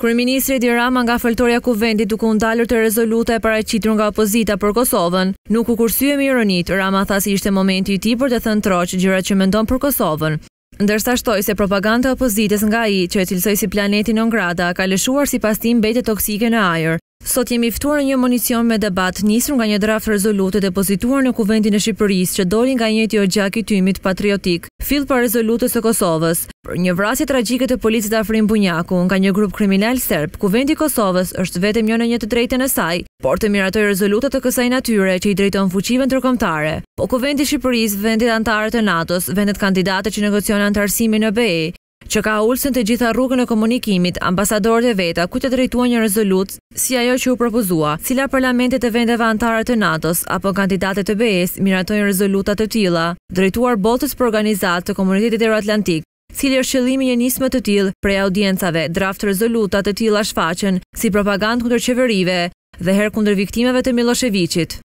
Kryeministri Edi Rama nga fëltorja kuvendit duke u ndalur të rezoluta e paraqitur nga opozita për Kosovën. Nuk u kursye me ironit, Rama tha se ishte momenti i tij për të thënë troç gjërat që mendon për Kosovën. Ndërsa shtoi se propaganda e opozitës nga ai, që e cilësoi si planetin Ongrada ka lëshuar sipas tim bete toksike në ajër. Sot jemi ftuar në një municion me debat nisur nga një draft rezolute depozituar në kuvendin e Shqipërisë që doli nga një tjo gjak i tymit patriotik, fill për rezolutës së Kosovës. Për një vrasje tragjike të policit Afrim Bunjaku nga një grup kriminal serb, kuvendi Kosovës është vetëm një në një të drejtën e saj, por të miratoj rezolute të kësaj natyre që i drejton fuqive në tërkomtare. Po kuvendi Shqipërisë, vendit antarët e NATO-s, vendet kandidate që negocionë antarësimin në BE, që ka ulsin të gjitha rrugën e komunikimit, ambasadorët e veta ku të drejtuan një rezolut si ajo që u propozua, cila parlamentet e vendeve antarë të NATO-s apo kandidatet të BE-s miratojnë rezolutat të tila, drejtuar botës për organizat të komunitetit euroatlantik, cili është qëllimi një nismë të tilë prej audiencave, draft rezolutat të tila shfaqen si propagandë kundër qeverive dhe her kundër viktimeve të Miloševiqit.